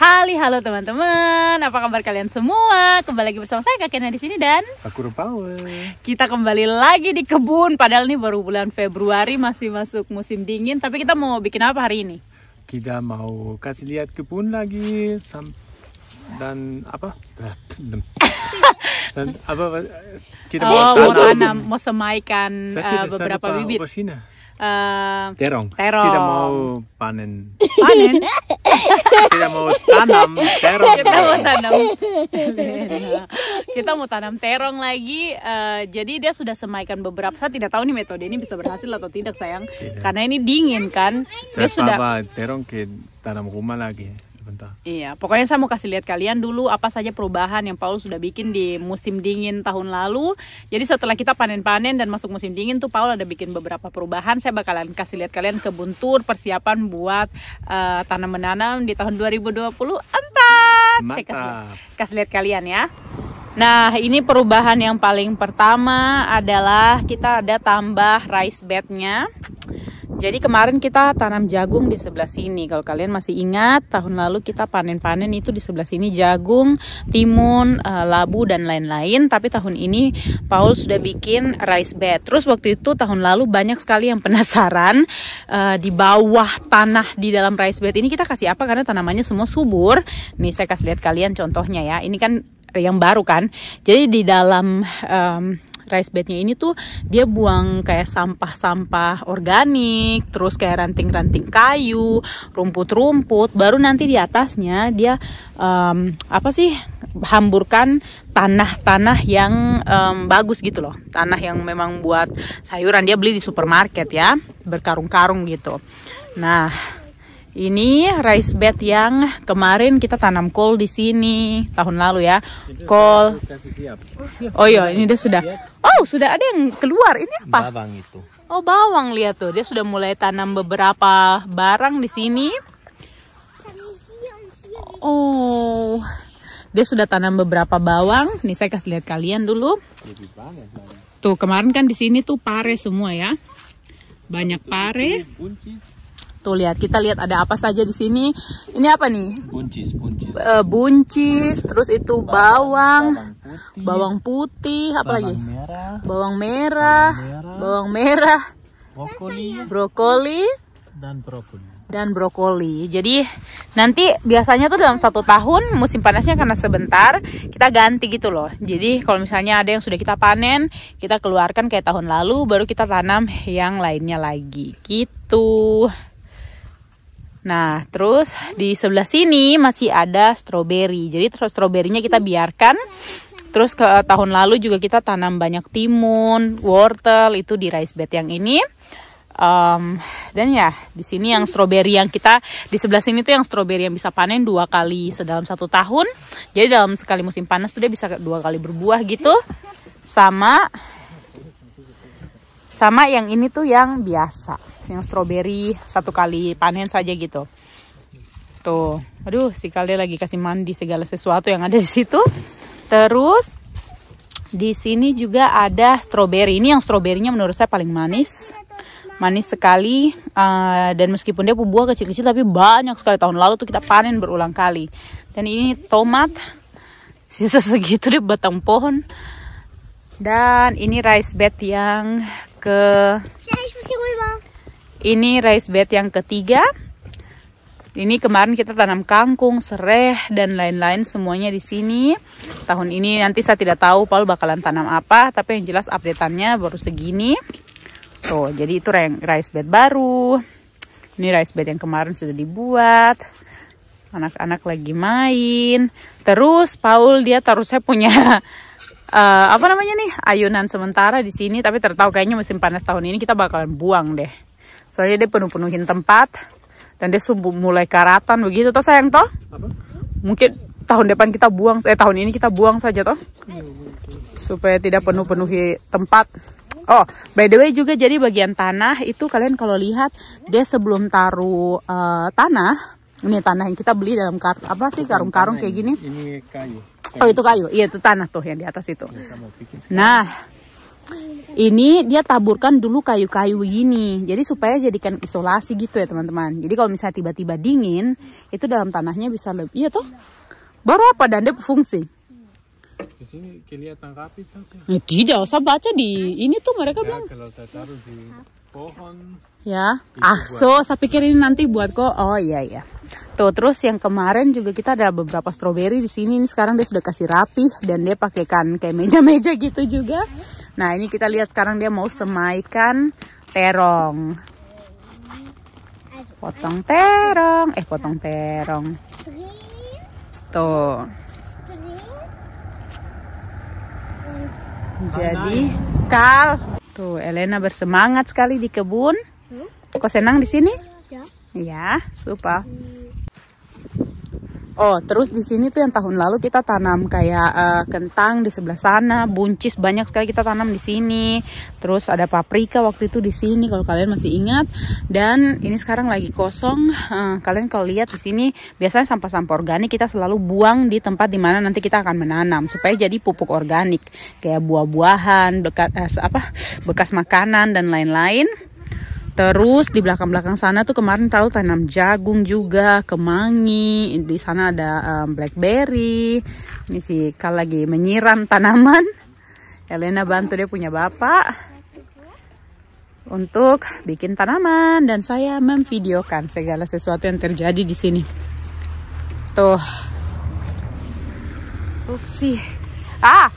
Halo halo teman-teman, apa kabar kalian semua? Kembali lagi bersama saya Kakena di sini dan aku Rupaul. Kita kembali lagi di kebun, padahal ini baru bulan Februari masih masuk musim dingin. Tapi kita mau bikin apa hari ini? Kita mau kasih lihat kebun lagi sam dan apa? dan apa kita oh, mau tanam, mau semaikan uh, beberapa bibit uh, terong. terong. Tidak mau panen. Panen? Tidak mau tanam terong. Kita mau tanam. Kita mau tanam terong lagi. Uh, jadi dia sudah semaikan beberapa. Saya tidak tahu nih metode ini bisa berhasil atau tidak sayang. Tidak. Karena ini dingin kan. Saya dia sudah terong ke tanam rumah lagi sebentar. Iya, pokoknya saya mau kasih lihat kalian dulu apa saja perubahan yang Paul sudah bikin di musim dingin tahun lalu. Jadi setelah kita panen-panen dan masuk musim dingin tuh Paul ada bikin beberapa perubahan. Saya bakalan kasih lihat kalian kebun tur persiapan buat uh, tanam menanam di tahun 2024. Mata. Saya kasih, kasih lihat kalian ya. Nah, ini perubahan yang paling pertama adalah kita ada tambah rice bednya. Jadi kemarin kita tanam jagung di sebelah sini. Kalau kalian masih ingat, tahun lalu kita panen-panen itu di sebelah sini jagung, timun, eh, labu dan lain-lain. Tapi tahun ini Paul sudah bikin rice bed. Terus waktu itu tahun lalu banyak sekali yang penasaran eh, di bawah tanah di dalam rice bed ini kita kasih apa karena tanamannya semua subur. Nih saya kasih lihat kalian contohnya ya. Ini kan yang baru kan. Jadi di dalam um, rice bednya ini tuh dia buang kayak sampah-sampah organik, terus kayak ranting-ranting kayu, rumput-rumput, baru nanti di atasnya dia um, apa sih hamburkan tanah-tanah yang um, bagus gitu loh, tanah yang memang buat sayuran dia beli di supermarket ya, berkarung-karung gitu. Nah, ini rice bed yang kemarin kita tanam kol di sini tahun lalu ya. Kol. Oh iya, ini dia sudah. Oh, sudah ada yang keluar. Ini apa? Bawang itu. Oh, bawang lihat tuh. Dia sudah mulai tanam beberapa barang di sini. Oh. Dia sudah tanam beberapa bawang. Nih saya kasih lihat kalian dulu. Tuh, kemarin kan di sini tuh pare semua ya. Banyak pare. Tuh lihat, kita lihat ada apa saja di sini. Ini apa nih? Buncis, buncis. Uh, buncis, terus itu bawang, bawang putih, bawang putih apa bawang lagi? Merah, bawang merah, bawang merah, brokoli, brokoli dan brokoli. Dan brokoli. Jadi nanti biasanya tuh dalam satu tahun musim panasnya karena sebentar kita ganti gitu loh. Jadi kalau misalnya ada yang sudah kita panen, kita keluarkan kayak tahun lalu, baru kita tanam yang lainnya lagi gitu. Nah, terus di sebelah sini masih ada stroberi. Jadi terus stroberinya kita biarkan. Terus ke tahun lalu juga kita tanam banyak timun, wortel itu di rice bed yang ini. Um, dan ya di sini yang stroberi yang kita di sebelah sini tuh yang stroberi yang bisa panen dua kali sedalam satu tahun. Jadi dalam sekali musim panas tuh dia bisa dua kali berbuah gitu. Sama sama yang ini tuh yang biasa yang stroberi satu kali panen saja gitu. Tuh, aduh si kali lagi kasih mandi segala sesuatu yang ada di situ. Terus di sini juga ada stroberi. Ini yang stroberinya menurut saya paling manis. Manis sekali uh, dan meskipun dia buah kecil-kecil tapi banyak sekali tahun lalu tuh kita panen berulang kali. Dan ini tomat sisa segitu deh batang pohon. Dan ini rice bed yang ke ini rice bed yang ketiga. Ini kemarin kita tanam kangkung, sereh, dan lain-lain semuanya di sini. Tahun ini nanti saya tidak tahu Paul bakalan tanam apa, tapi yang jelas updateannya baru segini. Tuh, jadi itu rice bed baru. Ini rice bed yang kemarin sudah dibuat. Anak-anak lagi main. Terus Paul dia saya punya uh, apa namanya nih ayunan sementara di sini, tapi tertahu kayaknya musim panas tahun ini kita bakalan buang deh. Soalnya dia penuh-penuhin tempat dan dia sumbu mulai karatan begitu toh sayang toh? Apa? Mungkin tahun depan kita buang eh tahun ini kita buang saja toh. Supaya tidak penuh-penuhi tempat. Oh, by the way juga jadi bagian tanah itu kalian kalau lihat dia sebelum taruh uh, tanah ini tanah yang kita beli dalam kar apa sih karung-karung kayak gini? Ini kayu. kayu. Oh itu kayu, iya itu tanah tuh yang di atas itu. Nah ini dia taburkan dulu kayu-kayu begini jadi supaya jadikan isolasi gitu ya teman-teman jadi kalau misalnya tiba-tiba dingin itu dalam tanahnya bisa lebih iya tuh, baru apa dan dia fungsi di sini kelihatan rapi saja. Eh, tidak, usah baca di ini tuh mereka ya, bilang. Kalau saya taruh di pohon. Ya. Ah, so saya pikir ini nanti buat kok. Oh iya iya gitu. terus yang kemarin juga kita ada beberapa stroberi di sini. Ini sekarang dia sudah kasih rapi dan dia pakaikan kayak meja-meja gitu juga. Nah, ini kita lihat sekarang dia mau semaikan terong. Potong terong. Eh, potong terong. Tuh. Jadi, Kal. Tuh, Elena bersemangat sekali di kebun. Kok senang di sini? Ya. Ya, super. Oh, terus di sini tuh yang tahun lalu kita tanam kayak uh, kentang di sebelah sana, buncis banyak sekali kita tanam di sini. Terus ada paprika waktu itu di sini kalau kalian masih ingat. Dan ini sekarang lagi kosong. Uh, kalian kalau lihat di sini biasanya sampah-sampah organik kita selalu buang di tempat dimana nanti kita akan menanam supaya jadi pupuk organik kayak buah-buahan, bekas uh, apa bekas makanan dan lain-lain. Terus di belakang-belakang sana tuh kemarin tahu tanam jagung juga, kemangi. Di sana ada um, blackberry. Ini si Kal lagi menyiram tanaman. Elena bantu dia punya bapak untuk bikin tanaman dan saya memvideokan segala sesuatu yang terjadi di sini. Tuh. Upsi. Ah,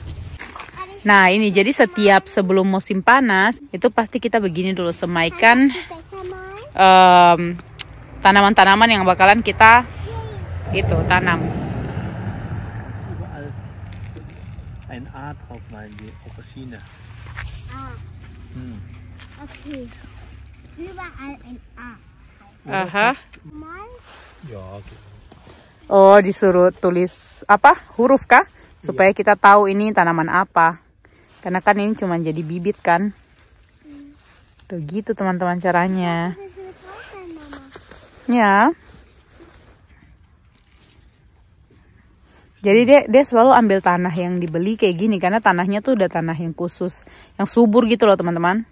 Nah ini jadi setiap sebelum musim panas itu pasti kita begini dulu semaikan tanaman tanaman-tanaman yang bakalan kita itu tanam. Hm. Aha. Oh, disuruh tulis apa? Huruf kah? Supaya iya. kita tahu ini tanaman apa. Karena kan ini cuma jadi bibit kan. Hmm. Tuh gitu teman-teman caranya. Ya. Jadi dia dia selalu ambil tanah yang dibeli kayak gini karena tanahnya tuh udah tanah yang khusus, yang subur gitu loh teman-teman.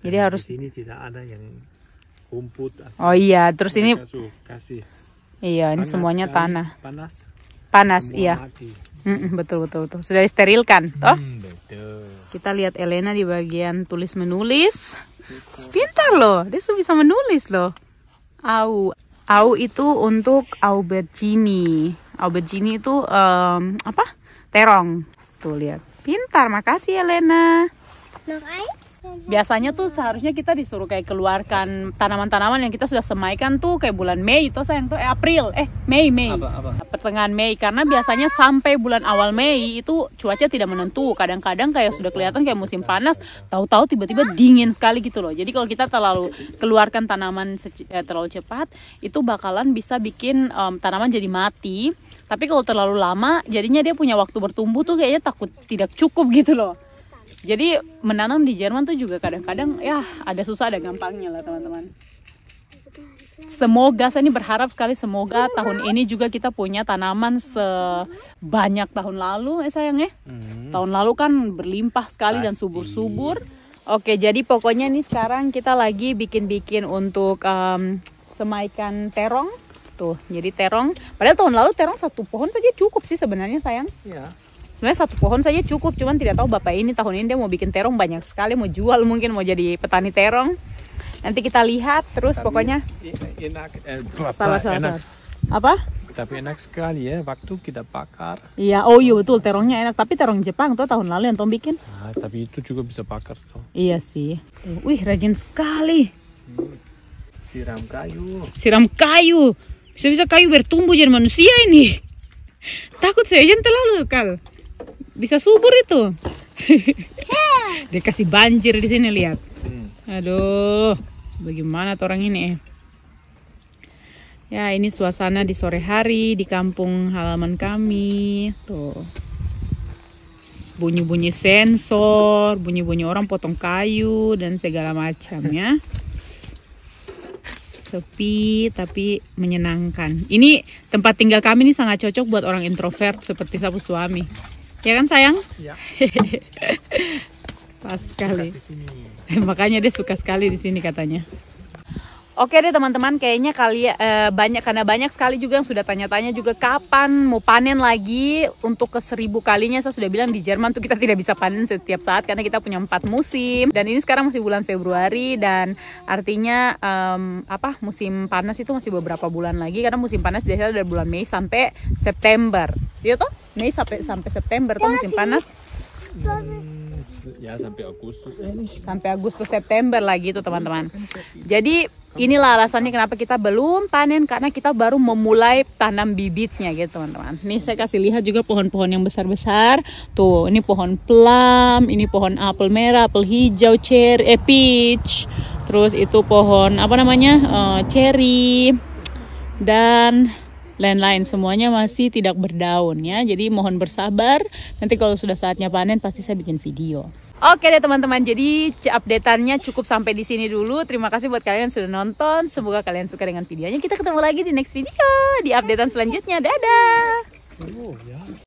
Jadi Dan harus. ini tidak ada yang rumput. oh iya, terus ini. Kasih. Iya, ini panas semuanya tanah. Panas. Panas, Semua iya. Mati. Mm betul betul betul. Sudah disterilkan, toh? Hmm, betul. Kita lihat Elena di bagian tulis menulis. Pintar loh, dia bisa menulis loh. Au, au itu untuk aubergine. Aubergine itu um, apa? Terong. Tuh lihat. Pintar, makasih Elena biasanya tuh seharusnya kita disuruh kayak keluarkan tanaman-tanaman yang kita sudah semaikan tuh kayak bulan Mei itu sayang tuh eh April eh Mei Mei apa, apa? pertengahan Mei karena biasanya sampai bulan awal Mei itu cuaca tidak menentu kadang-kadang kayak sudah kelihatan kayak musim panas tahu-tahu tiba-tiba dingin sekali gitu loh jadi kalau kita terlalu keluarkan tanaman eh, terlalu cepat itu bakalan bisa bikin um, tanaman jadi mati tapi kalau terlalu lama jadinya dia punya waktu bertumbuh tuh kayaknya takut tidak cukup gitu loh jadi menanam di Jerman tuh juga kadang-kadang ya ada susah ada gampangnya lah teman-teman Semoga saya ini berharap sekali semoga tahun ini juga kita punya tanaman sebanyak tahun lalu eh sayang ya. Hmm. Tahun lalu kan berlimpah sekali Pasti. dan subur-subur. Oke, jadi pokoknya nih sekarang kita lagi bikin-bikin untuk um, semaikan terong. Tuh, jadi terong. Padahal tahun lalu terong satu pohon saja cukup sih sebenarnya sayang. Iya sebenarnya satu pohon saja cukup cuman tidak tahu bapak ini tahun ini dia mau bikin terong banyak sekali mau jual mungkin mau jadi petani terong nanti kita lihat terus tapi pokoknya e-, enak eh, salah salah enak. apa tapi enak sekali ya waktu kita bakar iya oh iya betul terongnya enak tapi terong Jepang tuh tahun lalu yang Tom bikin ah tapi itu juga bisa bakar tuh iya sih tuh. wih rajin sekali hmm. siram kayu siram kayu bisa-bisa kayu bertumbuh jadi manusia ini takut saya jangan terlalu kal bisa subur itu. Dia kasih banjir di sini lihat. Hmm. Aduh, bagaimana orang ini eh? Ya, ini suasana di sore hari di kampung halaman kami. Tuh. Bunyi-bunyi sensor, bunyi-bunyi orang potong kayu dan segala macamnya sepi tapi menyenangkan. Ini tempat tinggal kami ini sangat cocok buat orang introvert seperti sapu suami. Ya kan sayang? Iya. Pas sekali. Makanya dia suka sekali di sini katanya. Oke deh teman-teman, kayaknya kali eh, banyak karena banyak sekali juga yang sudah tanya-tanya juga kapan mau panen lagi untuk ke seribu kalinya. Saya sudah bilang di Jerman tuh kita tidak bisa panen setiap saat karena kita punya empat musim dan ini sekarang masih bulan Februari dan artinya um, apa musim panas itu masih beberapa bulan lagi karena musim panas biasanya dari bulan Mei sampai September. Iya toh Mei sampai sampai September tuh musim panas. Hmm ya sampai Agustus sampai Agustus September lah gitu teman-teman jadi inilah alasannya kenapa kita belum panen karena kita baru memulai tanam bibitnya gitu teman-teman nih saya kasih lihat juga pohon-pohon yang besar-besar tuh ini pohon plum ini pohon apel merah apel hijau cherry eh, peach terus itu pohon apa namanya uh, cherry dan lain-lain semuanya masih tidak berdaun ya. Jadi mohon bersabar. Nanti kalau sudah saatnya panen pasti saya bikin video. Oke deh teman-teman, jadi updateannya cukup sampai di sini dulu. Terima kasih buat kalian yang sudah nonton. Semoga kalian suka dengan videonya. Kita ketemu lagi di next video di updatean selanjutnya. Dadah. Oh, ya.